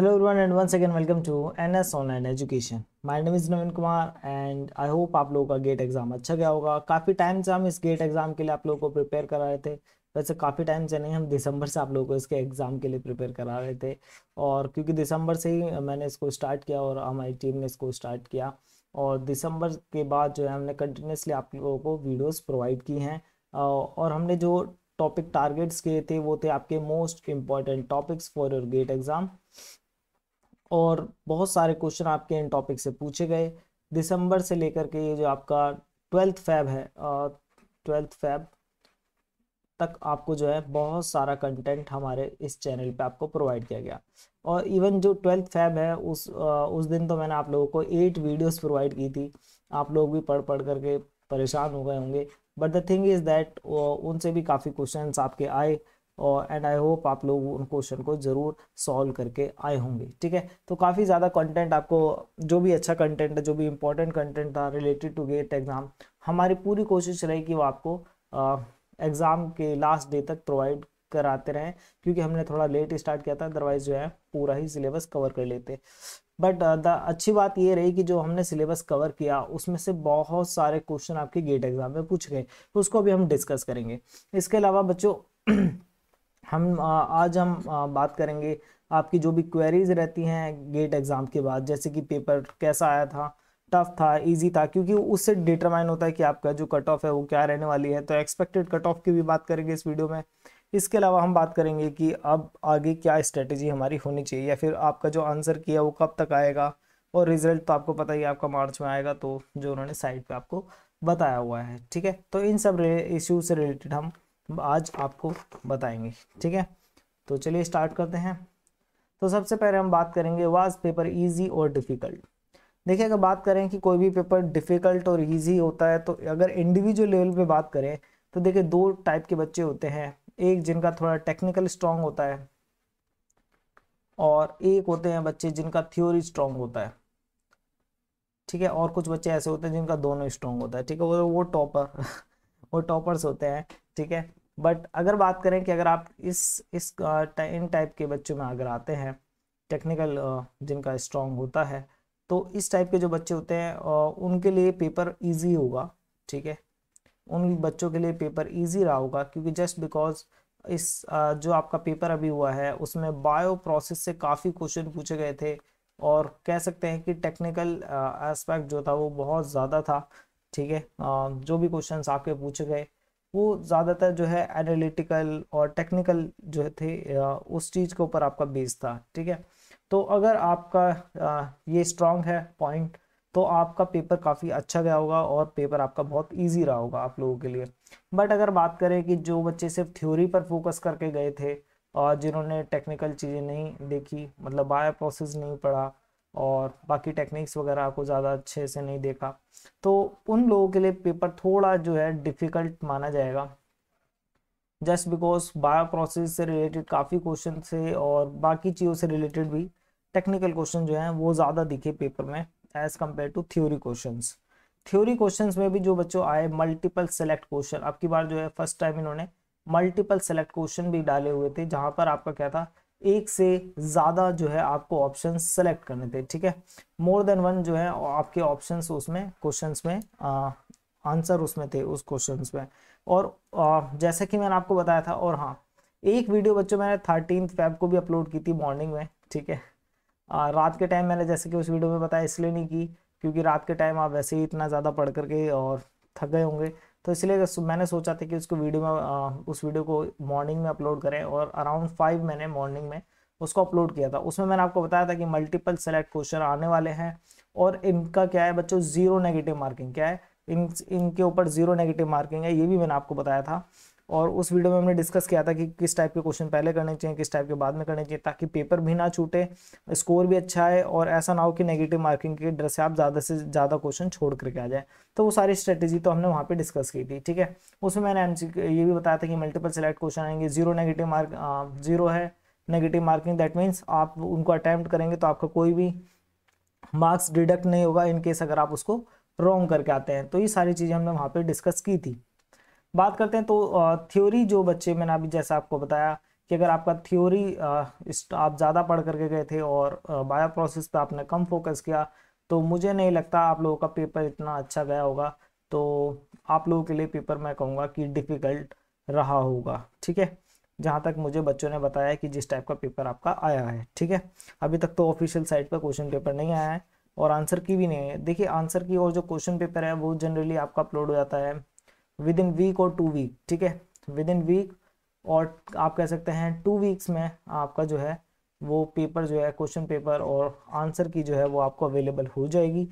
Hello everyone and once again welcome to NS Online Education. My name is Navin Kumar and I hope आप लोगों का gate exam अच्छा गया होगा काफ़ी टाइम से हम इस गेट एग्ज़ाम के लिए आप लोगों को प्रिपेयर करा रहे थे वैसे काफ़ी टाइम से नहीं हम दिसंबर से आप लोगों को इसके एग्ज़ाम के लिए प्रिपेयर करा रहे थे और क्योंकि दिसंबर से ही मैंने इसको स्टार्ट किया और हमारी टीम ने इसको स्टार्ट किया और दिसंबर के बाद जो है हमने कंटिन्यूसली आप लोगों को वीडियोज़ प्रोवाइड की हैं और हमने जो टॉपिक टारगेट्स किए थे वो थे आपके most important topics for your GATE exam और बहुत सारे क्वेश्चन आपके इन टॉपिक से पूछे गए दिसंबर से लेकर के ये जो आपका ट्वेल्थ फैब है ट्वेल्थ फैब तक आपको जो है बहुत सारा कंटेंट हमारे इस चैनल पे आपको प्रोवाइड किया गया और इवन जो ट्वेल्थ फैब है उस आ, उस दिन तो मैंने आप लोगों को एट वीडियोस प्रोवाइड की थी आप लोग भी पढ़ पढ़ करके परेशान हो गए होंगे but the thing is that उनसे भी काफ़ी क्वेश्चन आपके आए और एंड आई होप आप लोग उन क्वेश्चन को ज़रूर सॉल्व करके आए होंगे ठीक है तो काफ़ी ज़्यादा कंटेंट आपको जो भी अच्छा कंटेंट है जो भी इंपॉर्टेंट कंटेंट था रिलेटेड टू गेट एग्ज़ाम हमारी पूरी कोशिश रही कि वो आपको एग्ज़ाम के लास्ट डे तक प्रोवाइड कराते रहें क्योंकि हमने थोड़ा लेट स्टार्ट किया था अदरवाइज जो है पूरा ही सिलेबस कवर कर लेते बट द अच्छी बात ये रही कि जो हमने सिलेबस कवर किया उसमें से बहुत सारे क्वेश्चन आपके गेट एग्जाम में पूछ गए तो उसको अभी हम डिस्कस करेंगे इसके अलावा बच्चों हम आज हम बात करेंगे आपकी जो भी क्वेरीज रहती हैं गेट एग्ज़ाम के बाद जैसे कि पेपर कैसा आया था टफ था इजी था क्योंकि उससे डिटरमाइन होता है कि आपका जो कट ऑफ है वो क्या रहने वाली है तो एक्सपेक्टेड कट ऑफ की भी बात करेंगे इस वीडियो में इसके अलावा हम बात करेंगे कि अब आगे क्या स्ट्रेटेजी हमारी होनी चाहिए या फिर आपका जो आंसर किया वो कब तक आएगा और रिजल्ट तो आपको पता ही आपका मार्च में आएगा तो जो उन्होंने साइट पे आपको बताया हुआ है ठीक है तो इन सब इश्यूज से रिलेटेड हम आज आपको बताएंगे ठीक है तो चलिए स्टार्ट करते हैं तो सबसे पहले हम बात करेंगे वाज पेपर इजी और डिफ़िकल्ट देखिए अगर बात करें कि कोई भी पेपर डिफ़िकल्ट और इजी होता है तो अगर इंडिविजुअल लेवल पे बात करें तो देखिए दो टाइप के बच्चे होते हैं एक जिनका थोड़ा टेक्निकल स्ट्रांग होता है और एक होते हैं बच्चे जिनका थ्योरी स्ट्रांग होता है ठीक है और कुछ बच्चे ऐसे होते हैं जिनका दोनों स्ट्रांग होता है ठीक है वो वो टॉपर वो टॉपर्स होते हैं ठीक है बट अगर बात करें कि अगर आप इस इस इन टाइप के बच्चों में अगर आते हैं टेक्निकल जिनका स्ट्रॉन्ग होता है तो इस टाइप के जो बच्चे होते हैं उनके लिए पेपर ईजी होगा ठीक है उन बच्चों के लिए पेपर ईजी रहा होगा क्योंकि जस्ट बिकॉज इस जो आपका पेपर अभी हुआ है उसमें बायो प्रोसेस से काफ़ी क्वेश्चन पूछे गए थे और कह सकते हैं कि टेक्निकल एस्पेक्ट जो था वो बहुत ज़्यादा था ठीक है जो भी क्वेश्चंस आपके पूछे गए वो ज़्यादातर जो है एनालिटिकल और टेक्निकल जो थे उस चीज़ के ऊपर आपका बेस था ठीक है तो अगर आपका ये स्ट्रांग है पॉइंट तो आपका पेपर काफ़ी अच्छा गया होगा और पेपर आपका बहुत इजी रहा होगा आप लोगों के लिए बट अगर बात करें कि जो बच्चे सिर्फ थ्योरी पर फोकस करके गए थे और जिन्होंने टेक्निकल चीज़ें नहीं देखी मतलब बायो प्रोसेस नहीं पढ़ा और बाकी टेक्निक्स वगैरह आपको ज़्यादा अच्छे से नहीं देखा तो उन लोगों के लिए पेपर थोड़ा जो है डिफ़िकल्ट माना जाएगा जस्ट बिकॉज बायो प्रोसेस से रिलेटेड काफ़ी क्वेश्चन थे और बाकी चीज़ों से रिलेटेड भी टेक्निकल क्वेश्चन जो हैं वो ज़्यादा दिखे पेपर में as compare to theory question theory question में भी जो बच्चों आए मल्टीपल सेलेक्ट क्वेश्चन आपकी बार जो है फर्स्ट टाइम इन्होंने मल्टीपल सेलेक्ट क्वेश्चन भी डाले हुए थे जहाँ पर आपका क्या था एक से ज़्यादा जो है आपको ऑप्शन सेलेक्ट करने थे ठीक है मोर देन वन जो है आपके ऑप्शन उसमें क्वेश्चन में आंसर उसमें थे उस क्वेश्चन में और आ, जैसे कि मैंने आपको बताया था और हाँ एक वीडियो बच्चों मैंने थर्टीन फेब को भी अपलोड की थी मॉर्निंग में ठीक है आ, रात के टाइम मैंने जैसे कि उस वीडियो में बताया इसलिए नहीं की क्योंकि रात के टाइम आप वैसे ही इतना ज़्यादा पढ़ करके और थक गए होंगे तो इसलिए मैंने सोचा था कि उसको वीडियो में आ, उस वीडियो को मॉर्निंग में अपलोड करें और अराउंड फाइव मैंने मॉर्निंग में उसको अपलोड किया था उसमें मैंने आपको बताया था कि मल्टीपल सेलेक्ट क्वेश्चन आने वाले हैं और इनका क्या है बच्चों जीरो नेगेटिव मार्किंग क्या है इन इनके ऊपर जीरो नेगेटिव मार्किंग है ये भी मैंने आपको बताया था और उस वीडियो में हमने डिस्कस किया था कि किस टाइप के क्वेश्चन पहले करने चाहिए किस टाइप के बाद में करने चाहिए ताकि पेपर भी ना छूटे स्कोर भी अच्छा है और ऐसा ना हो कि नेगेटिव मार्किंग के डर से आप ज़्यादा से ज़्यादा क्वेश्चन छोड़ करके आ जाए तो वो सारी स्ट्रेटेजी तो हमने वहाँ पर डिस्कस की थी ठीक है उसमें मैंने एम ये भी बताया था कि मल्टीपल सेलेक्ट क्वेश्चन आएंगे जीरो नेगेटिव मार्क जीरो है नेगेटिव मार्किंग दैट मीन्स आप उनको अटैम्प्ट करेंगे तो आपका कोई भी मार्क्स डिडक्ट नहीं होगा इनकेस अगर आप उसको रॉन्ग करके आते हैं तो ये सारी चीज़ें हमने वहाँ पर डिस्कस की थी बात करते हैं तो थ्योरी जो बच्चे मैंने अभी जैसा आपको बताया कि अगर आपका थ्योरी आप ज़्यादा पढ़ करके गए थे और बायो प्रोसेस पे आपने कम फोकस किया तो मुझे नहीं लगता आप लोगों का पेपर इतना अच्छा गया होगा तो आप लोगों के लिए पेपर मैं कहूँगा कि डिफ़िकल्ट रहा होगा ठीक है जहाँ तक मुझे बच्चों ने बताया कि जिस टाइप का पेपर आपका आया है ठीक है अभी तक तो ऑफिशियल साइट पर क्वेश्चन पेपर नहीं आया है और आंसर की भी नहीं है देखिए आंसर की और जो क्वेश्चन पेपर है वो जनरली आपका अपलोड हो जाता है विद इन वीक और टू वीक ठीक है विद इन वीक और आप कह सकते हैं टू वीक्स में आपका जो है वो पेपर जो है क्वेश्चन पेपर और आंसर की जो है वो आपको अवेलेबल हो जाएगी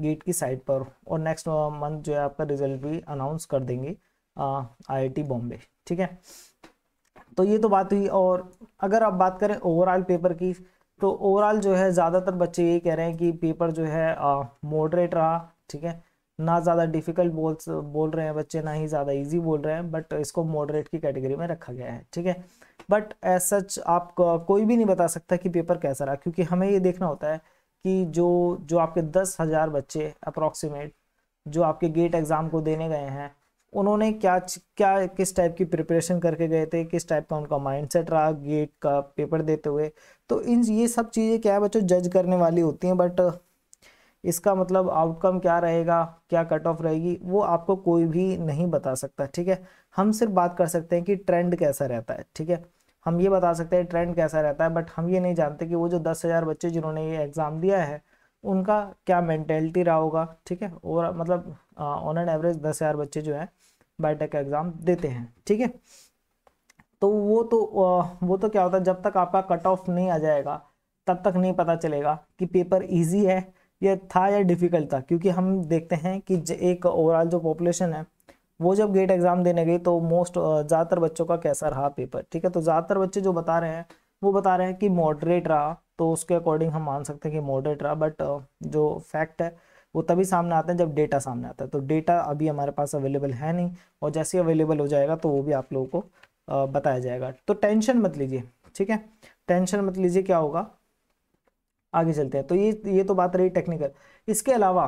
गेट की साइट पर और नेक्स्ट मंथ uh, जो है आपका रिजल्ट भी अनाउंस कर देंगे आईआईटी uh, बॉम्बे ठीक है तो ये तो बात हुई और अगर आप बात करें ओवरऑल पेपर की तो ओवरऑल जो है ज़्यादातर बच्चे ये कह रहे हैं कि पेपर जो है मॉडरेट uh, रहा ठीक है ना ज़्यादा डिफिकल्ट बोल बोल रहे हैं बच्चे ना ही ज़्यादा इजी बोल रहे हैं बट इसको मॉडरेट की कैटेगरी में रखा गया है ठीक है बट एज सच आप कोई भी नहीं बता सकता कि पेपर कैसा रहा क्योंकि हमें ये देखना होता है कि जो जो आपके दस हज़ार बच्चे अप्रॉक्सीमेट जो आपके गेट एग्ज़ाम को देने गए हैं उन्होंने क्या क्या किस टाइप की प्रिपरेशन करके गए थे किस टाइप का उनका माइंडसेट रहा गेट का पेपर देते हुए तो इन ये सब चीज़ें क्या है बच्चों जज करने वाली होती हैं बट इसका मतलब आउटकम क्या रहेगा क्या कट ऑफ रहेगी वो आपको कोई भी नहीं बता सकता ठीक है हम सिर्फ बात कर सकते हैं कि ट्रेंड कैसा रहता है ठीक है हम ये बता सकते हैं ट्रेंड कैसा रहता है बट हम ये नहीं जानते कि वो जो दस हज़ार बच्चे जिन्होंने ये एग्ज़ाम दिया है उनका क्या मैंटेलिटी रहा होगा ठीक है और मतलब ऑन एंड एवरेज दस हज़ार बच्चे जो हैं बायोटेक e का एग्ज़ाम देते हैं ठीक है तो वो तो वो तो क्या होता है जब तक आपका कट ऑफ नहीं आ जाएगा तब तक नहीं पता चलेगा कि पेपर ईजी है ये था या डिफ़िकल्ट था क्योंकि हम देखते हैं कि एक ओवरऑल जो पॉपुलेशन है वो जब गेट एग्ज़ाम देने गई तो मोस्ट ज़्यादातर बच्चों का कैसा रहा पेपर ठीक है तो ज़्यादातर बच्चे जो बता रहे हैं वो बता रहे हैं कि मॉडरेट रहा तो उसके अकॉर्डिंग हम मान सकते हैं कि मॉडरेट रहा बट जो फैक्ट है वो तभी सामने आते हैं जब डेटा सामने आता है तो डेटा अभी हमारे पास अवेलेबल है नहीं और जैसे ही अवेलेबल हो जाएगा तो वो भी आप लोगों को बताया जाएगा तो टेंशन मत लीजिए ठीक है टेंशन मत लीजिए क्या होगा आगे चलते हैं तो ये ये तो बात रही टेक्निकल इसके अलावा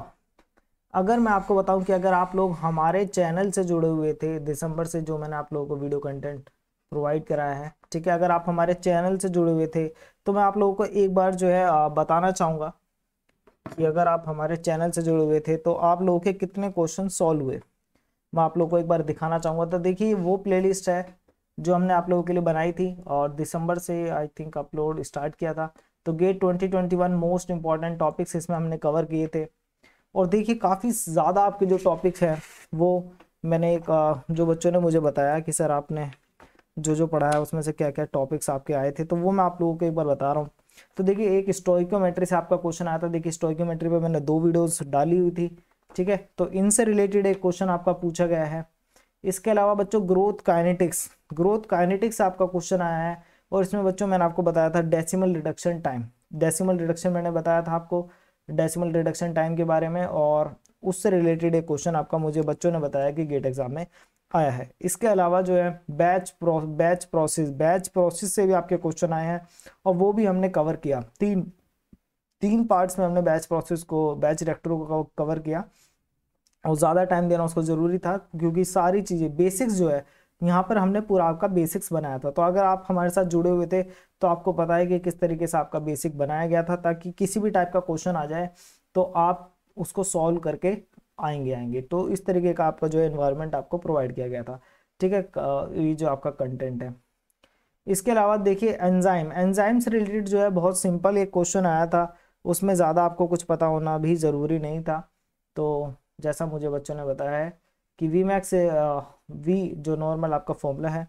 अगर मैं आपको बताऊं कि अगर आप लोग हमारे चैनल से जुड़े हुए थे दिसंबर से जो मैंने आप लोगों को वीडियो कंटेंट प्रोवाइड कराया है ठीक है अगर आप हमारे चैनल से जुड़े हुए थे तो मैं आप लोगों को एक बार जो है बताना चाहूँगा कि अगर आप हमारे चैनल से जुड़े हुए थे तो आप लोगों के कितने क्वेश्चन सॉल्व हुए मैं आप लोगों को एक बार दिखाना चाहूँगा तो देखिए वो प्लेलिस्ट है जो हमने आप लोगों के लिए बनाई थी और दिसंबर से आई थिंक अपलोड स्टार्ट किया था तो गेट 2021 मोस्ट इंपॉर्टेंट टॉपिक्स इसमें हमने कवर किए थे और देखिए काफ़ी ज़्यादा आपके जो टॉपिक्स हैं वो मैंने एक जो बच्चों ने मुझे बताया कि सर आपने जो जो पढ़ाया उसमें से क्या क्या टॉपिक्स आपके आए थे तो वो मैं आप लोगों को एक बार बता रहा हूँ तो देखिए एक स्टोइकोमेट्री से आपका क्वेश्चन आया था देखिए स्टोइकोमेट्री पर मैंने दो वीडियोज डाली हुई थी ठीक है तो इनसे रिलेटेड एक क्वेश्चन आपका पूछा गया है इसके अलावा बच्चों ग्रोथ काइनेटिक्स ग्रोथ काइनेटिक्स आपका क्वेश्चन आया है और इसमें बच्चों मैंने आपको बताया था decimal reduction time decimal reduction मैंने बताया था आपको डेसिमल रिडक्शन टाइम के बारे में और उससे रिलेटेड एक क्वेश्चन आपका मुझे बच्चों ने बताया कि गेट एग्जाम में आया है इसके अलावा जो है batch pro batch process batch process से भी आपके क्वेश्चन आए हैं और वो भी हमने कवर किया तीन तीन पार्ट्स में हमने बैच प्रोसेस को बैच रेक्टरों को कवर किया और ज़्यादा टाइम देना उसको ज़रूरी था क्योंकि सारी चीज़ें बेसिक्स जो है यहाँ पर हमने पूरा आपका बेसिक्स बनाया था तो अगर आप हमारे साथ जुड़े हुए थे तो आपको पता है कि किस तरीके से आपका बेसिक बनाया गया था ताकि किसी भी टाइप का क्वेश्चन आ जाए तो आप उसको सॉल्व करके आएंगे आएंगे तो इस तरीके का आपका जो है इन्वायरमेंट आपको प्रोवाइड किया गया था ठीक है ये जो आपका कंटेंट है इसके अलावा देखिए एंजाइम एंजाइम से रिलेटेड जो है बहुत सिंपल एक क्वेश्चन आया था उसमें ज़्यादा आपको कुछ पता होना भी ज़रूरी नहीं था तो जैसा मुझे बच्चों ने बताया है कि वी मैक्स वी जो नॉर्मल आपका फॉर्मूला है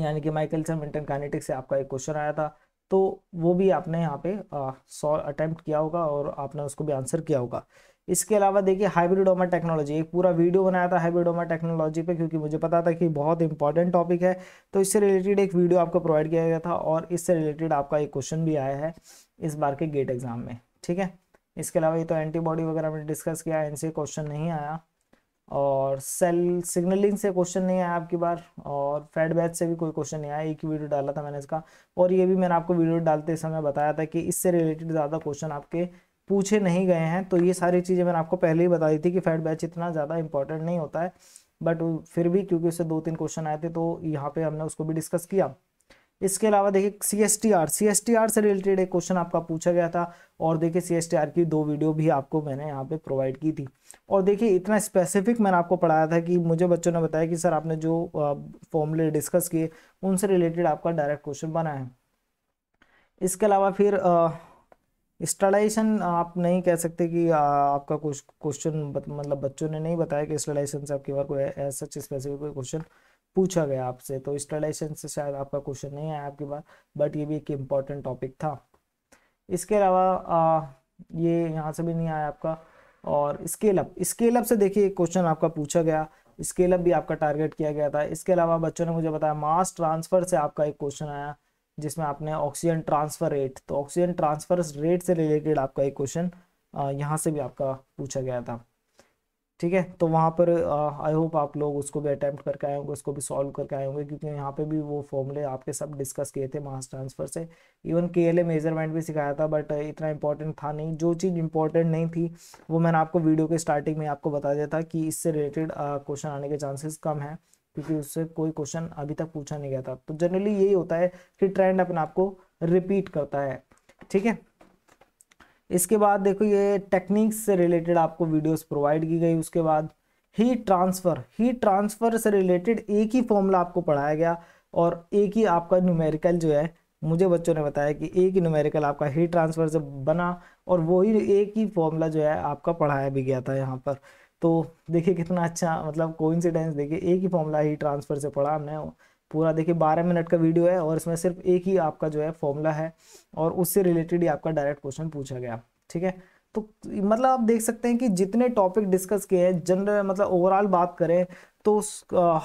यानी कि माइकल मिनटन काइनेटिक से आपका एक क्वेश्चन आया था तो वो भी आपने यहाँ पे सॉल्व अटेम्प्ट किया होगा और आपने उसको भी आंसर किया होगा इसके अलावा देखिए हाइब्रिडोमा टेक्नोलॉजी एक पूरा वीडियो बनाया था हाइब्रिडोमा टेक्नोलॉजी पे क्योंकि मुझे पता था कि बहुत इंपॉर्टेंट टॉपिक है तो इससे रिलेटेड एक वीडियो आपको प्रोवाइड किया गया था और इससे रिलेटेड आपका एक क्वेश्चन भी आया है इस बार के गेट एग्जाम में ठीक है इसके अलावा ये तो एंटीबॉडी वगैरह हमने डिस्कस किया इनसे क्वेश्चन नहीं आया और सेल सिग्नलिंग से क्वेश्चन नहीं आया आपकी बार और फेड बैच से भी कोई क्वेश्चन नहीं आया एक ही वीडियो डाला था मैंने इसका और ये भी मैंने आपको वीडियो डालते समय बताया था कि इससे रिलेटेड ज़्यादा क्वेश्चन आपके पूछे नहीं गए हैं तो ये सारी चीज़ें मैंने आपको पहले ही बता दी थी कि फेड बैच इतना ज़्यादा इंपॉर्टेंट नहीं होता है बट फिर भी क्योंकि उससे दो तीन क्वेश्चन आए थे तो यहाँ पर हमने उसको भी डिस्कस किया इसके अलावा देखिए C S T R C S T R से रिलेटेड एक क्वेश्चन आपका पूछा गया था और देखिए सी एस टी आर की दो वीडियो भी आपको मैंने यहाँ पे प्रोवाइड की थी और देखिए इतना स्पेसिफिक मैंने आपको पढ़ाया था कि मुझे बच्चों ने बताया कि सर आपने जो फॉर्मूले डिस्कस किए उनसे रिलेटेड आपका डायरेक्ट क्वेश्चन बना है इसके अलावा फिर स्टलाइजेशन आप नहीं कह सकते कि आ, आपका कुछ क्वेश्चन मतलब बच्चों ने नहीं बताया कि स्टलाइजेशन से आपकी बार कोई सच स्पेसिफिक कोई क्वेश्चन पूछा गया आपसे तो स्टेलाइजेशन से शायद आपका क्वेश्चन नहीं आया आपके पास बट ये भी एक इम्पॉर्टेंट टॉपिक था इसके अलावा ये यहाँ से भी नहीं आया आपका और स्केल अप स्केल अप से देखिए क्वेश्चन आपका पूछा गया स्केल अप भी आपका टारगेट किया गया था इसके अलावा बच्चों ने मुझे बताया मास ट्रांसफर से आपका एक क्वेश्चन आया जिसमें आपने ऑक्सीजन ट्रांसफर रेट तो ऑक्सीजन ट्रांसफर रेट से रिलेटेड आपका एक क्वेश्चन यहाँ से भी आपका पूछा गया था ठीक है तो वहाँ पर आई होप आप लोग उसको भी अटैम्प्ट करके आए होंगे उसको भी सॉल्व करके आए होंगे क्योंकि यहाँ पे भी वो फॉर्मूले आपके सब डिस्कस किए थे मास ट्रांसफर से इवन के एल मेजरमेंट भी सिखाया था बट इतना इंपॉर्टेंट था नहीं जो चीज़ इंपॉर्टेंट नहीं थी वो मैंने आपको वीडियो के स्टार्टिंग में आपको बता दिया था कि इससे रिलेटेड क्वेश्चन आने के चांसेस कम है क्योंकि उससे कोई क्वेश्चन अभी तक पूछा नहीं गया था तो जनरली यही होता है कि ट्रेंड अपने आपको रिपीट करता है ठीक है इसके बाद देखो ये टेक्निक्स से रिलेटेड आपको वीडियोस प्रोवाइड की गई उसके बाद हीट ट्रांसफ़र हीट ट्रांसफ़र से रिलेटेड एक ही फॉर्मूला आपको पढ़ाया गया और एक ही आपका न्यूमेरिकल जो है मुझे बच्चों ने बताया कि एक ही न्यूमेरिकल आपका हीट ट्रांसफ़र से बना और वही एक ही फॉर्मूला जो है आपका पढ़ाया भी गया था यहाँ पर तो देखिए कितना अच्छा मतलब कोइंसिडेंस देखिए एक ही फॉर्मूला हीट ट्रांसफ़र से पढ़ा हमने पूरा देखिए बारह मिनट का वीडियो है और इसमें सिर्फ एक ही आपका जो है फॉर्मूला है और उससे रिलेटेड ही आपका डायरेक्ट क्वेश्चन पूछा गया ठीक है तो मतलब आप देख सकते हैं कि जितने टॉपिक डिस्कस किए हैं जनरल मतलब ओवरऑल बात करें तो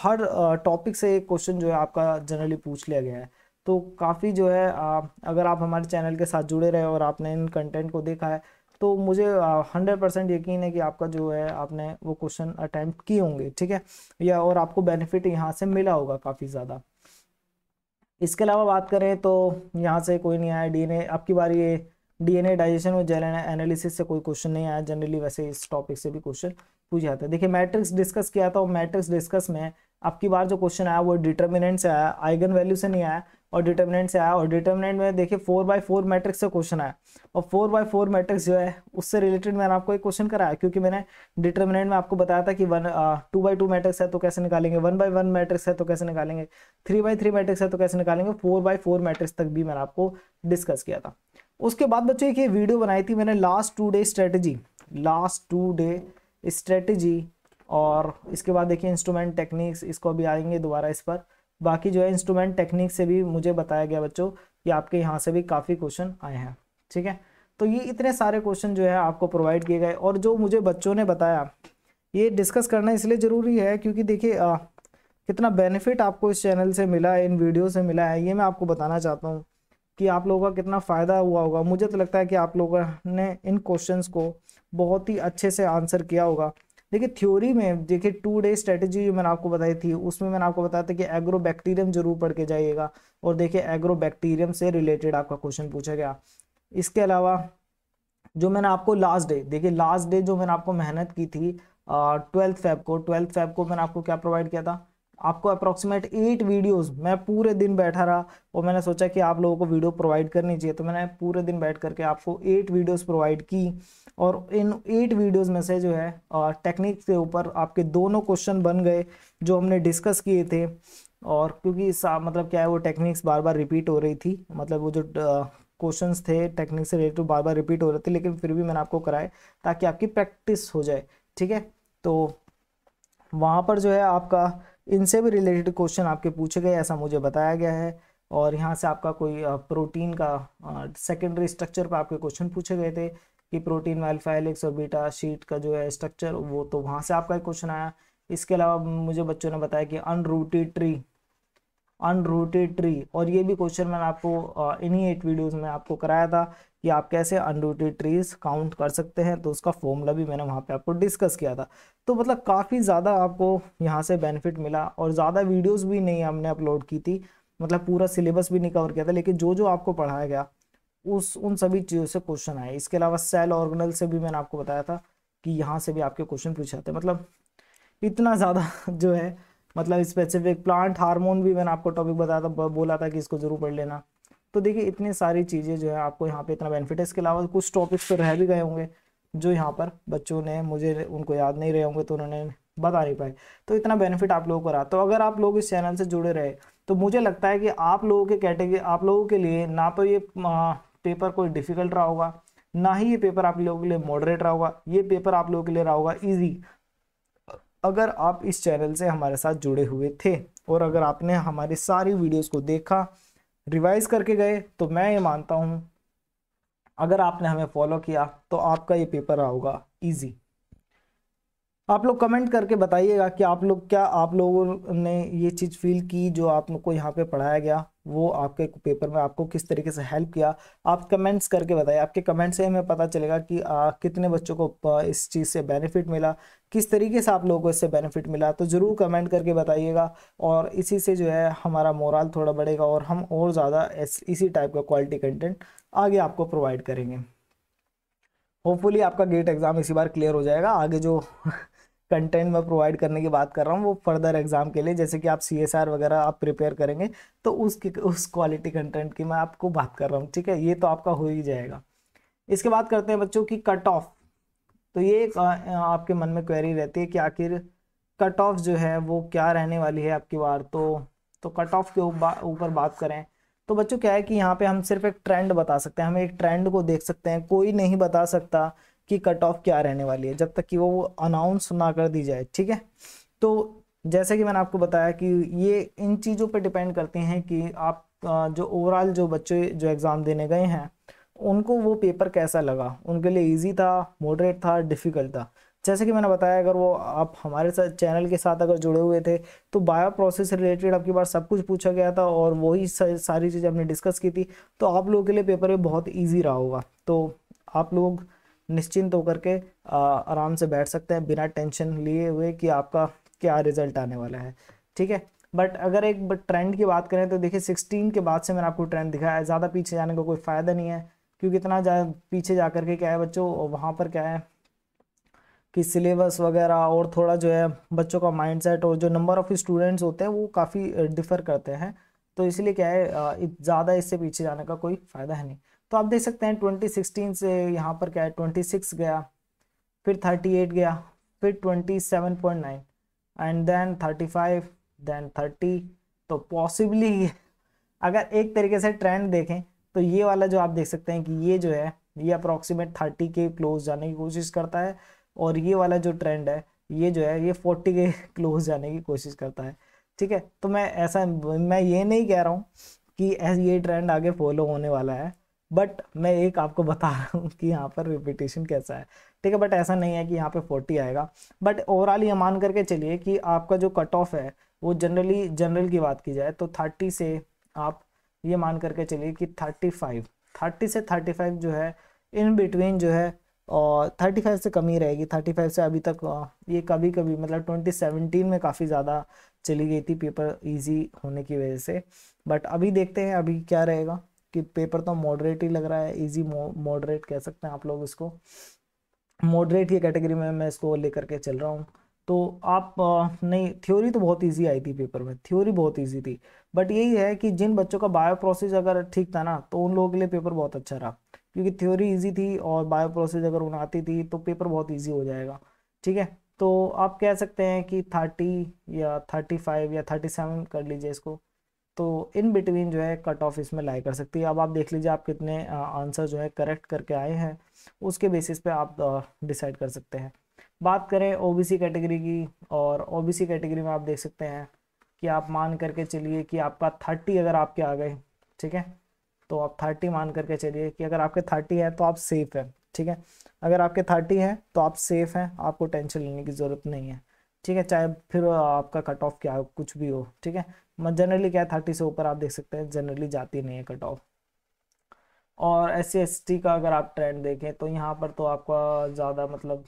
हर टॉपिक से एक क्वेश्चन जो है आपका जनरली पूछ लिया गया है तो काफ़ी जो है अगर आप हमारे चैनल के साथ जुड़े रहे और आपने इन कंटेंट को देखा है तो मुझे हंड्रेड परसेंट यकीन है कि आपका जो है आपने वो क्वेश्चन अटैम्प्ट किए होंगे ठीक है या और आपको बेनिफिट यहाँ से मिला होगा काफ़ी ज़्यादा इसके अलावा बात करें तो यहाँ से कोई नहीं आया डीएनए आपकी बार ये डीएनए डाइजेशन और जेल एनालिसिस से कोई क्वेश्चन नहीं आया जनरली वैसे इस टॉपिक से भी क्वेश्चन पूछा जाता है देखिए मैट्रिक्स डिस्कस किया था और मैट्रिक्स डिस्कस में आपकी बार जो क्वेश्चन आया वो डिटर्मिनेंट से आया आइगन वैल्यू से नहीं आया और डिटर्मिनेंट से आया और डिटर्मिनेंट में देखिए फोर बाई फोर मैट्रिक्स से क्वेश्चन आया और फोर बाई फोर मैट्रिक्स जो है उससे रिलेटेड मैंने आपको एक क्वेश्चन कराया क्योंकि मैंने डिटर्मिनेंट में आपको बताया था कि one two by two matrix है तो कैसे निकालेंगे वन बाई वन मैट्रिक्स है तो कैसे निकालेंगे थ्री बाई थ्री मैट्रिक्स है तो कैसे निकालेंगे फोर बाई फोर मैट्रिक्स तक भी मैंने आपको डिस्कस किया था उसके बाद बच्चों एक ये वीडियो बनाई थी मैंने last two day strategy last two day strategy और इसके बाद देखिए इंस्ट्रूमेंट टेक्निक्स इसको भी आएंगे दोबारा इस पर बाकी जो है इंस्ट्रूमेंट टेक्निक से भी मुझे बताया गया बच्चों कि आपके यहाँ से भी काफ़ी क्वेश्चन आए हैं ठीक है तो ये इतने सारे क्वेश्चन जो है आपको प्रोवाइड किए गए और जो मुझे बच्चों ने बताया ये डिस्कस करना इसलिए ज़रूरी है क्योंकि देखिए कितना बेनिफिट आपको इस चैनल से मिला है इन वीडियो से मिला है ये मैं आपको बताना चाहता हूँ कि आप लोगों का कितना फ़ायदा हुआ होगा मुझे तो लगता है कि आप लोगों ने इन क्वेश्चंस को बहुत ही अच्छे से आंसर किया होगा देखिए थ्योरी में देखिए टू डे स्ट्रेटेजी जो मैंने आपको बताई थी उसमें मैंने आपको बताया था कि एग्रो बैक्टीरियम जरूर पढ़ के जाइएगा और देखिए एग्रो बैक्टीरियम से रिलेटेड आपका क्वेश्चन पूछा गया इसके अलावा जो मैंने आपको लास्ट डे देखिए लास्ट डे जो मैंने आपको मेहनत की थी ट्वेल्थ फेब को ट्वेल्थ फेब को मैंने आपको क्या प्रोवाइड किया था आपको अप्रॉक्सीमेट एट वीडियोस मैं पूरे दिन बैठा रहा और मैंने सोचा कि आप लोगों को वीडियो प्रोवाइड करनी चाहिए तो मैंने पूरे दिन बैठ करके आपको एट वीडियोस प्रोवाइड की और इन एट वीडियोस में से जो है टेक्निक के ऊपर आपके दोनों क्वेश्चन बन गए जो हमने डिस्कस किए थे और क्योंकि मतलब क्या है वो टेक्निक्स बार बार रिपीट हो रही थी मतलब वो जो क्वेश्चन थे टेक्निक से रिलेटेड बार बार रिपीट हो रहे थे लेकिन फिर भी मैंने आपको कराए ताकि आपकी प्रैक्टिस हो जाए ठीक है तो वहाँ पर जो है आपका इनसे भी रिलेटेड क्वेश्चन आपके पूछे गए ऐसा मुझे बताया गया है और यहाँ से आपका कोई प्रोटीन का सेकेंडरी स्ट्रक्चर पर आपके क्वेश्चन पूछे गए थे कि प्रोटीन में और बीटा शीट का जो है स्ट्रक्चर वो तो वहाँ से आपका एक क्वेश्चन आया इसके अलावा मुझे बच्चों ने बताया कि अनरूटेड ट्री अनरूटेड ट्री और ये भी क्वेश्चन मैंने आपको इन्हीं एट वीडियोस में आपको कराया था कि आप कैसे अनरूटेड ट्रीज काउंट कर सकते हैं तो उसका फॉर्मूला भी मैंने वहाँ पे आपको डिस्कस किया था तो मतलब काफ़ी ज़्यादा आपको यहाँ से बेनिफिट मिला और ज़्यादा वीडियोस भी नहीं हमने अपलोड की थी मतलब पूरा सिलेबस भी नहीं कवर किया था लेकिन जो जो आपको पढ़ाया गया उस उन सभी चीज़ों से क्वेश्चन आए इसके अलावा सेल ऑर्गनल से भी मैंने आपको बताया था कि यहाँ से भी आपके क्वेश्चन पूछे जाते मतलब इतना ज़्यादा जो है मतलब स्पेसिफिक प्लांट हार्मोन भी मैंने आपको टॉपिक बताया था बोला था कि इसको जरूर पढ़ लेना तो देखिए इतनी सारी चीज़ें जो है आपको यहाँ पे इतना बेनिफिट है इसके अलावा कुछ टॉपिक्स तो रह भी गए होंगे जो यहाँ पर बच्चों ने मुझे उनको याद नहीं रहे होंगे तो उन्होंने बता नहीं पाए तो इतना बेनिफिट आप लोगों को रहा तो अगर आप लोग इस चैनल से जुड़े रहे तो मुझे लगता है कि आप लोगों के कैटेगरी आप लोगों के लिए ना तो ये पेपर कोई डिफिकल्ट रहा होगा ना ही ये पेपर आप लोगों के लिए मॉडरेट रहा होगा ये पेपर आप लोगों के लिए रहा होगा ईजी अगर आप इस चैनल से हमारे साथ जुड़े हुए थे और अगर आपने हमारी सारी वीडियोस को देखा रिवाइज करके गए तो मैं ये मानता हूँ अगर आपने हमें फॉलो किया तो आपका ये पेपर आओगा ईजी आप लोग कमेंट करके बताइएगा कि आप लोग क्या आप लोगों ने ये चीज़ फील की जो आप लोग को यहाँ पे पढ़ाया गया वो आपके पेपर में आपको किस तरीके से हेल्प किया आप कमेंट्स करके बताइए आपके कमेंट से हमें पता चलेगा कि आ, कितने बच्चों को इस चीज़ से बेनिफिट मिला किस तरीके से आप लोगों को इससे बेनिफिट मिला तो ज़रूर कमेंट करके बताइएगा और इसी से जो है हमारा मोरल थोड़ा बढ़ेगा और हम और ज़्यादा इसी टाइप का क्वालिटी कंटेंट आगे आपको प्रोवाइड करेंगे होपफुली आपका गेट एग्ज़ाम इसी बार क्लियर हो जाएगा आगे जो कंटेंट मैं प्रोवाइड करने की बात कर रहा हूँ वो फर्दर एग्जाम के लिए जैसे कि आप सी एस आर वगैरह आप प्रिपेयर करेंगे तो उसकी उस क्वालिटी कंटेंट की मैं आपको बात कर रहा हूँ ठीक है ये तो आपका हो ही जाएगा इसके बाद करते हैं बच्चों की कट ऑफ तो ये एक आपके मन में क्वेरी रहती है कि आखिर कट ऑफ जो है वो क्या रहने वाली है आपकी बार तो तो कट ऑफ के ऊपर बात करें तो बच्चों क्या है कि यहाँ पे हम सिर्फ एक ट्रेंड बता सकते हैं हम एक ट्रेंड को देख सकते हैं कोई नहीं बता सकता की कट ऑफ क्या रहने वाली है जब तक कि वो अनाउंस ना कर दी जाए ठीक है तो जैसे कि मैंने आपको बताया कि ये इन चीज़ों पर डिपेंड करते हैं कि आप जो ओवरऑल जो बच्चे जो एग्ज़ाम देने गए हैं उनको वो पेपर कैसा लगा उनके लिए इजी था मॉडरेट था डिफ़िकल्ट था जैसे कि मैंने बताया अगर वो आप हमारे साथ चैनल के साथ अगर जुड़े हुए थे तो बायो प्रोसेस रिलेटेड आपकी बार सब कुछ पूछा गया था और वही सारी चीज़ें हमने डिस्कस की थी तो आप लोगों के लिए पेपर में बहुत ईजी रहा होगा तो आप लोग निश्चिंत होकर के आराम से बैठ सकते हैं बिना टेंशन लिए हुए कि आपका क्या रिजल्ट आने वाला है ठीक है बट अगर एक ट्रेंड की बात करें तो देखिए सिक्सटीन के बाद से मैंने आपको ट्रेंड दिखाया है ज़्यादा पीछे जाने का को कोई फ़ायदा नहीं है क्योंकि इतना जा पीछे जा कर के क्या है बच्चों वहाँ पर क्या है कि सिलेबस वगैरह और थोड़ा जो है बच्चों का माइंडसेट और जो नंबर ऑफ़ स्टूडेंट्स होते हैं वो काफ़ी डिफ़र करते हैं तो इसलिए क्या है ज़्यादा इससे पीछे जाने का कोई फ़ायदा है नहीं तो आप देख सकते हैं 2016 से यहाँ पर क्या है 26 गया फिर 38 गया फिर 27.9 एंड देन 35 देन 30 तो पॉसिबली अगर एक तरीके से ट्रेंड देखें तो ये वाला जो आप देख सकते हैं कि ये जो है ये अप्रॉक्सीमेट 30 के क्लोज जाने की कोशिश करता है और ये वाला जो ट्रेंड है ये जो है ये 40 के क्लोज जाने की कोशिश करता है ठीक है तो मैं ऐसा मैं ये नहीं कह रहा हूँ कि ये ट्रेंड आगे फॉलो होने वाला है बट मैं एक आपको बता रहा हूँ कि यहाँ पर रिपीटेशन कैसा है ठीक है बट ऐसा नहीं है कि यहाँ पे फोर्टी आएगा बट ओवरऑल ये मान करके चलिए कि आपका जो कट ऑफ है वो जनरली जनरल की बात की जाए तो थर्टी से आप ये मान करके चलिए कि थर्टी फाइव थर्टी से थर्टी फाइव जो है इन बिटवीन जो है और थर्टी फाइव से कम ही रहेगी थर्टी फाइव से अभी तक ये कभी कभी मतलब ट्वेंटी सेवनटीन में काफ़ी ज़्यादा चली गई थी पेपर ईजी होने की वजह से बट अभी देखते हैं अभी क्या रहेगा कि पेपर तो मॉडरेट ही लग रहा है इजी मॉडरेट कह सकते हैं आप लोग इसको मॉडरेट की कैटेगरी में मैं इसको लेकर के चल रहा हूँ तो आप नहीं थ्योरी तो बहुत इजी आई थी पेपर में थ्योरी बहुत इजी थी बट यही है कि जिन बच्चों का बायो प्रोसेस अगर ठीक था ना तो उन लोगों के लिए पेपर बहुत अच्छा रहा क्योंकि थ्योरी इजी थी और बायो प्रोसेस अगर उन्हें आती थी तो पेपर बहुत ईजी हो जाएगा ठीक है तो आप कह सकते हैं कि थर्टी या थर्टी फाइव या थर्टी सेवन कर लीजिए इसको तो इन बिटवीन जो है कट ऑफ इसमें लाई कर सकती है अब आप देख लीजिए आप कितने आंसर जो है करेक्ट करके आए हैं उसके बेसिस पे आप डिसाइड कर सकते हैं बात करें ओबीसी कैटेगरी की और ओबीसी कैटेगरी में आप देख सकते हैं कि आप मान करके चलिए कि आपका थर्टी अगर आपके आ गए ठीक है तो आप थर्टी मान करके चलिए कि अगर आपके थर्टी है तो आप सेफ हैं ठीक है अगर आपके थर्टी हैं तो आप सेफ हैं आपको टेंशन लेने की ज़रूरत नहीं है ठीक है चाहे फिर आपका कट ऑफ क्या हो कुछ भी हो ठीक है जनरली क्या है थर्टी से ऊपर आप देख सकते हैं जनरली जाती नहीं है कट ऑफ और एस सी का अगर आप ट्रेंड देखें तो यहाँ पर तो आपका ज़्यादा मतलब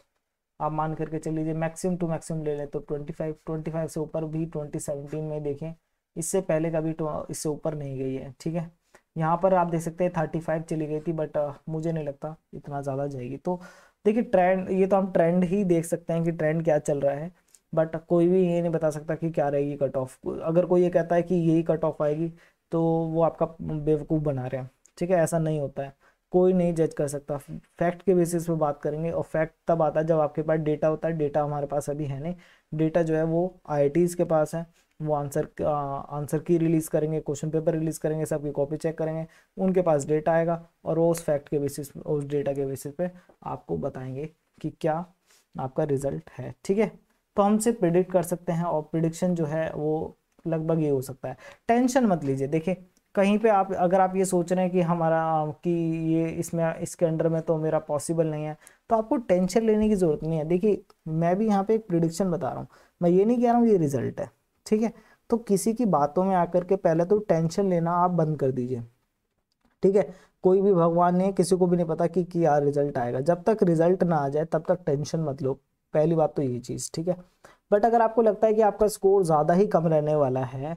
आप मान करके चल लीजिए मैक्सिमम टू मैक्सिमम ले लें तो ट्वेंटी फाइव ट्वेंटी फाइव से ऊपर भी ट्वेंटी सेवनटीन में देखें इससे पहले कभी तो इससे ऊपर नहीं गई है ठीक है यहाँ पर आप देख सकते हैं थर्टी फाइव चली गई थी बट uh, मुझे नहीं लगता इतना ज़्यादा जाएगी तो देखिए ट्रेंड ये तो हम ट्रेंड ही देख सकते हैं कि ट्रेंड क्या चल रहा है बट कोई भी ये नहीं बता सकता कि क्या रहेगी कट ऑफ अगर कोई ये कहता है कि यही कट ऑफ आएगी तो वो आपका बेवकूफ़ बना रहे हैं ठीक है ऐसा नहीं होता है कोई नहीं जज कर सकता फैक्ट के बेसिस पे बात करेंगे और फैक्ट तब आता है जब आपके पास डेटा होता है डेटा हमारे पास अभी है नहीं डेटा जो है वो आई के पास है वो आंसर आंसर की रिलीज़ करेंगे क्वेश्चन पेपर रिलीज़ करेंगे सबकी कॉपी चेक करेंगे उनके पास डेटा आएगा और वो उस फैक्ट के बेसिस उस डेटा के बेसिस पे आपको बताएंगे कि क्या आपका रिजल्ट है ठीक है तो हम सिर्फ प्रिडिक्ट कर सकते हैं और प्रिडिक्शन जो है वो लगभग ये हो सकता है टेंशन मत लीजिए देखिए कहीं पे आप अगर आप ये सोच रहे हैं कि हमारा कि ये इसमें इसके अंडर में तो मेरा पॉसिबल नहीं है तो आपको टेंशन लेने की ज़रूरत नहीं है देखिए मैं भी यहाँ पे एक प्रिडिक्शन बता रहा हूँ मैं ये नहीं कह रहा हूँ ये रिजल्ट है ठीक है तो किसी की बातों में आकर के पहले तो टेंशन लेना आप बंद कर दीजिए ठीक है कोई भी भगवान ने किसी को भी नहीं पता कि क्या रिजल्ट आएगा जब तक रिजल्ट ना आ जाए तब तक टेंशन मत लो पहली बात तो ये चीज़ ठीक है बट अगर आपको लगता है कि आपका स्कोर ज़्यादा ही कम रहने वाला है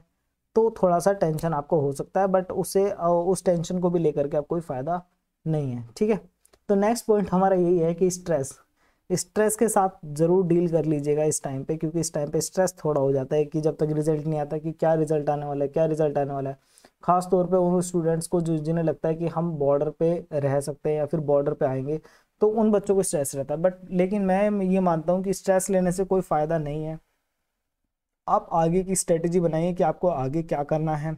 तो थोड़ा सा टेंशन आपको हो सकता है बट उसे उस टेंशन को भी लेकर के आप कोई फ़ायदा नहीं है ठीक है तो नेक्स्ट पॉइंट हमारा यही है कि स्ट्रेस स्ट्रेस के साथ ज़रूर डील कर लीजिएगा इस टाइम पे क्योंकि इस टाइम पे स्ट्रेस थोड़ा हो जाता है कि जब तक रिजल्ट नहीं आता कि क्या रिजल्ट आने वाला है क्या रिजल्ट आने वाला है खास तौर पे उन स्टूडेंट्स को जो जिन्हें लगता है कि हम बॉर्डर पे रह सकते हैं या फिर बॉर्डर पे आएंगे तो उन बच्चों को स्ट्रेस रहता है बट लेकिन मैं ये मानता हूँ कि स्ट्रेस लेने से कोई फ़ायदा नहीं है आप आगे की स्ट्रेटजी बनाइए कि आपको आगे क्या करना है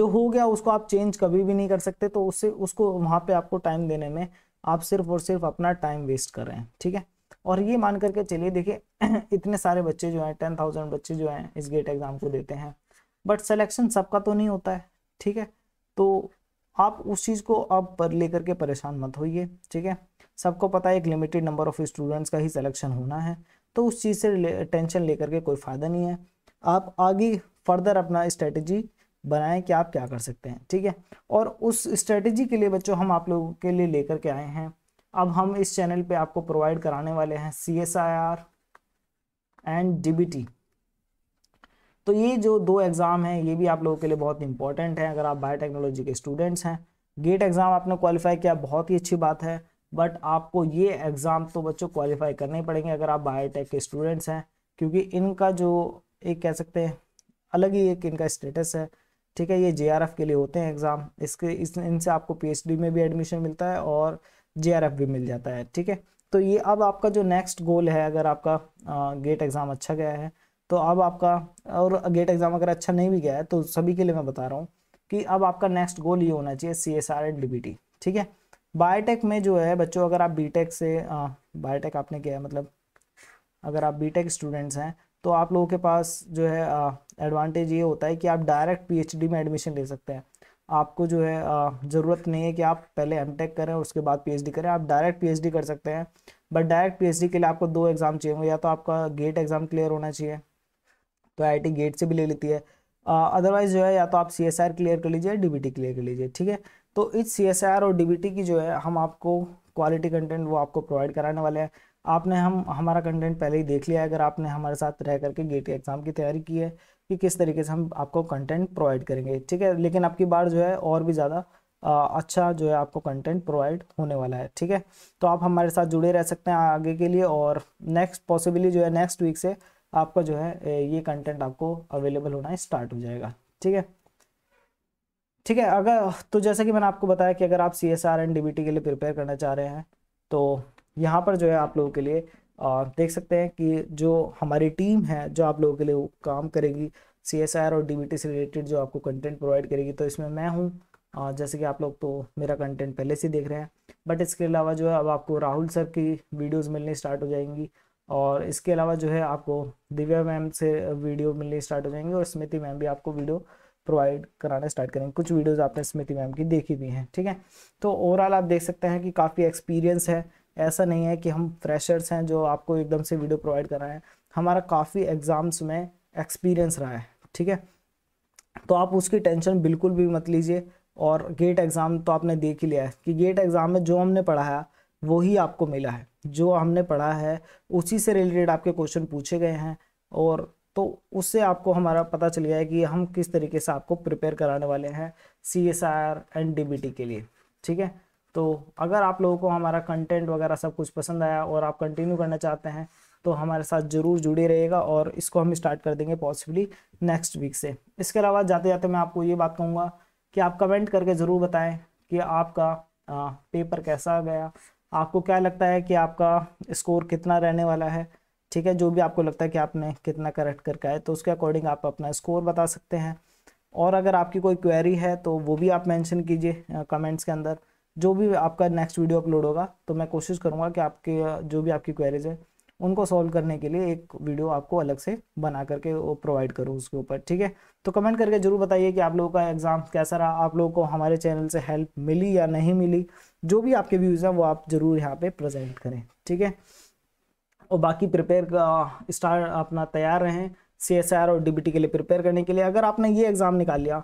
जो हो गया उसको आप चेंज कभी भी नहीं कर सकते तो उससे उसको वहाँ पे आपको टाइम देने में आप सिर्फ और सिर्फ अपना टाइम वेस्ट कर रहे हैं ठीक है और ये मान करके चलिए देखिए इतने सारे बच्चे जो हैं टेन थाउजेंड बच्चे जो हैं इस गेट एग्ज़ाम को देते हैं बट सेलेक्शन सबका तो नहीं होता है ठीक है तो आप उस चीज़ को अब पर लेकर के परेशान मत होइए ठीक है सबको पता है एक लिमिटेड नंबर ऑफ स्टूडेंट्स का ही सिलेक्शन होना है तो उस चीज़ से टेंशन लेकर के कोई फ़ायदा नहीं है आप आगे फर्दर अपना स्ट्रेटजी बनाएं कि आप क्या कर सकते हैं ठीक है और उस स्ट्रेटजी के लिए बच्चों हम आप लोगों के लिए लेकर के आए हैं अब हम इस चैनल पे आपको प्रोवाइड कराने वाले हैं C S I R and D B T तो ये जो दो एग्ज़ाम हैं ये भी आप लोगों के लिए बहुत इंपॉर्टेंट है अगर आप बायोटेक्नोलॉजी के स्टूडेंट्स हैं गेट एग्ज़ाम आपने क्वालिफाई किया बहुत ही अच्छी बात है बट आपको ये एग्ज़ाम तो बच्चों क्वालिफाई करने पड़ेंगे अगर आप बायोटेक के स्टूडेंट्स हैं क्योंकि इनका जो एक कह सकते हैं अलग ही एक इनका स्टेटस है ठीक है ये जे के लिए होते हैं एग्ज़ाम इसके इस इनसे आपको पी में भी एडमिशन मिलता है और जे भी मिल जाता है ठीक है तो ये अब आपका जो नेक्स्ट गोल है अगर आपका गेट एग्ज़ाम अच्छा गया है तो अब आपका और गेट एग्जाम अगर अच्छा नहीं भी गया है तो सभी के लिए मैं बता रहा हूँ कि अब आपका नेक्स्ट गोल ये होना चाहिए C S R and D B T ठीक है बायोटेक में जो है बच्चों अगर आप बीटेक से बायोटेक आपने किया है मतलब अगर आप बीटेक स्टूडेंट्स हैं तो आप लोगों के पास जो है एडवांटेज ये होता है कि आप डायरेक्ट पीएचडी में एडमिशन ले सकते हैं आपको जो है ज़रूरत नहीं है कि आप पहले एम टेक करें उसके बाद पीएचडी करें आप डायरेक्ट पीएचडी कर सकते हैं बट डायरेक्ट पीएचडी के लिए आपको दो एग्ज़ाम चाहिए होंगे या तो आपका गेट एग्ज़ाम क्लियर होना चाहिए तो आई गेट से भी ले लेती है अदरवाइज uh, जो है या तो आप सी एस आर क्लियर कर लीजिए डी क्लियर कर लीजिए ठीक है तो इस सी एस आर और डी की जो है हम आपको क्वालिटी कंटेंट वो आपको प्रोवाइड कराने वाले हैं आपने हम हमारा कंटेंट पहले ही देख लिया है अगर आपने हमारे साथ रह करके गेट एग्ज़ाम की तैयारी की है कि किस तरीके से हम आपको कंटेंट प्रोवाइड करेंगे ठीक है लेकिन आपकी बार जो है और भी ज़्यादा अच्छा जो है आपको कंटेंट प्रोवाइड होने वाला है ठीक है तो आप हमारे साथ जुड़े रह सकते हैं आगे के लिए और नेक्स्ट पॉसिबली जो है नेक्स्ट वीक से आपका जो है ये कंटेंट आपको अवेलेबल होना स्टार्ट हो जाएगा ठीक है ठीक है अगर तो जैसे कि मैंने आपको बताया कि अगर आप C S R and D B T के लिए प्रिपेयर करना चाह रहे हैं तो यहाँ पर जो है आप लोगों के लिए आ, देख सकते हैं कि जो हमारी टीम है जो आप लोगों के लिए काम करेगी सी एस आर और डी बी टी से रिलेटेड जो आपको कंटेंट प्रोवाइड करेगी तो इसमें मैं हूँ जैसे कि आप लोग तो मेरा कंटेंट पहले से देख रहे हैं बट इसके अलावा जो है अब आपको राहुल सर की वीडियोज़ मिलनी स्टार्ट हो जाएंगी और इसके अलावा जो है आपको दिव्या मैम से वीडियो मिलने स्टार्ट हो जाएंगे और स्मृति मैम भी आपको वीडियो प्रोवाइड कराना स्टार्ट करेंगे कुछ वीडियोस आपने स्मृति मैम की देखी भी हैं ठीक है तो ओवरऑल आप देख सकते हैं कि काफ़ी एक्सपीरियंस है ऐसा नहीं है कि हम फ्रेशर्स हैं जो आपको एकदम से वीडियो प्रोवाइड कर रहे हैं हमारा काफ़ी एग्ज़ाम्स में एक्सपीरियंस रहा है ठीक है तो आप उसकी टेंशन बिल्कुल भी मत लीजिए और गेट एग्ज़ाम तो आपने देख ही लिया है कि गेट एग्ज़ाम में जो हमने पढ़ाया वो ही आपको मिला है जो हमने पढ़ा है उसी से रिलेटेड आपके क्वेश्चन पूछे गए हैं और तो उससे आपको हमारा पता चल गया है कि हम किस तरीके से आपको प्रिपेयर कराने वाले हैं C S R and D के लिए ठीक है तो अगर आप लोगों को हमारा कंटेंट वगैरह सब कुछ पसंद आया और आप कंटिन्यू करना चाहते हैं तो हमारे साथ जरूर जुड़े रहेगा और इसको हम स्टार्ट कर देंगे पॉसिबली नेक्स्ट वीक से इसके अलावा जाते जाते मैं आपको ये बात कहूँगा कि आप कमेंट करके ज़रूर बताएं कि आपका पेपर कैसा गया आपको क्या लगता है कि आपका स्कोर कितना रहने वाला है ठीक है जो भी आपको लगता है कि आपने कितना करेक्ट करके आए तो उसके अकॉर्डिंग आप अपना स्कोर बता सकते हैं और अगर आपकी कोई क्वेरी है तो वो भी आप मैंशन कीजिए कमेंट्स के अंदर जो भी आपका नेक्स्ट वीडियो अपलोड होगा तो मैं कोशिश करूँगा कि आपके जो भी आपकी क्वेरीज है उनको सॉल्व करने के लिए एक वीडियो आपको अलग से बना करके वो प्रोवाइड करूँ उसके ऊपर ठीक है तो कमेंट करके ज़रूर बताइए कि आप लोगों का एग्ज़ाम कैसा रहा आप लोगों को हमारे चैनल से हेल्प मिली या नहीं मिली जो भी आपके व्यूज़ हैं वो आप ज़रूर यहाँ पे प्रेजेंट करें ठीक है और बाकी प्रिपेयर का स्टार्ट अपना तैयार रहें सी एस आर और डी बी टी के लिए प्रिपेयर करने के लिए अगर आपने ये एग्ज़ाम निकाल लिया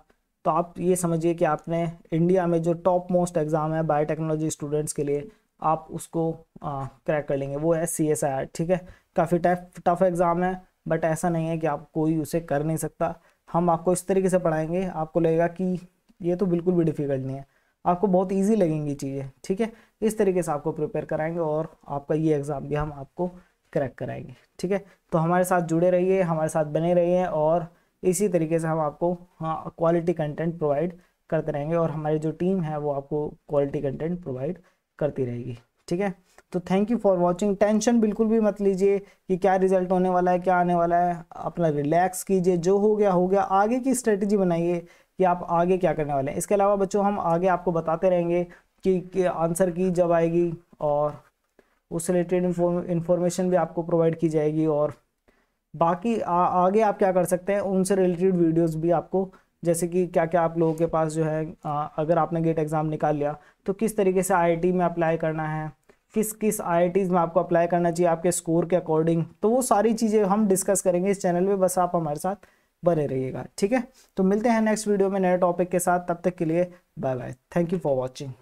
तो आप ये समझिए कि आपने इंडिया में जो टॉप मोस्ट एग्ज़ाम है बायोटेक्नोलॉजी स्टूडेंट्स के लिए आप उसको क्रैक कर लेंगे वो है सी एस आई आर ठीक है काफ़ी टफ टफ एग्ज़ाम है बट ऐसा नहीं है कि आप कोई उसे कर नहीं सकता हम आपको इस तरीके से पढ़ाएंगे आपको लगेगा कि ये तो बिल्कुल भी डिफ़िकल्ट नहीं है आपको बहुत ईजी लगेंगी चीज़ें ठीक है इस तरीके से आपको प्रिपेयर कराएंगे और आपका ये एग्ज़ाम भी हम आपको क्रैक कराएंगे ठीक है तो हमारे साथ जुड़े रहिए हमारे साथ बने रहिए और इसी तरीके से हम आपको क्वालिटी कंटेंट प्रोवाइड करते रहेंगे और हमारी जो टीम है वो आपको क्वालिटी कंटेंट प्रोवाइड करती रहेगी ठीक है तो thank you for watching tension बिल्कुल भी मत लीजिए कि क्या रिजल्ट होने वाला है क्या आने वाला है अपना रिलैक्स कीजिए जो हो गया हो गया आगे की स्ट्रेटजी बनाइए कि आप आगे क्या करने वाले हैं इसके अलावा बच्चों हम आगे आपको बताते रहेंगे कि, आंसर की जब आएगी और उस रिलेटेड इंफॉर्मेशन भी आपको प्रोवाइड की जाएगी और बाकी आ, आगे आप क्या कर सकते हैं उनसे रिलेटेड वीडियोस भी आपको जैसे कि क्या क्या आप लोगों के पास जो है आ, अगर आपने गेट एग्ज़ाम निकाल लिया तो किस तरीके से आई में अप्लाई करना है किस किस आई में आपको अप्लाई करना चाहिए आपके स्कोर के अकॉर्डिंग तो वो सारी चीज़ें हम डिस्कस करेंगे इस चैनल पर बस आप हमारे साथ बने रहिएगा ठीक है तो मिलते हैं नेक्स्ट वीडियो में नए टॉपिक के साथ तब तक के लिए bye bye thank you for watching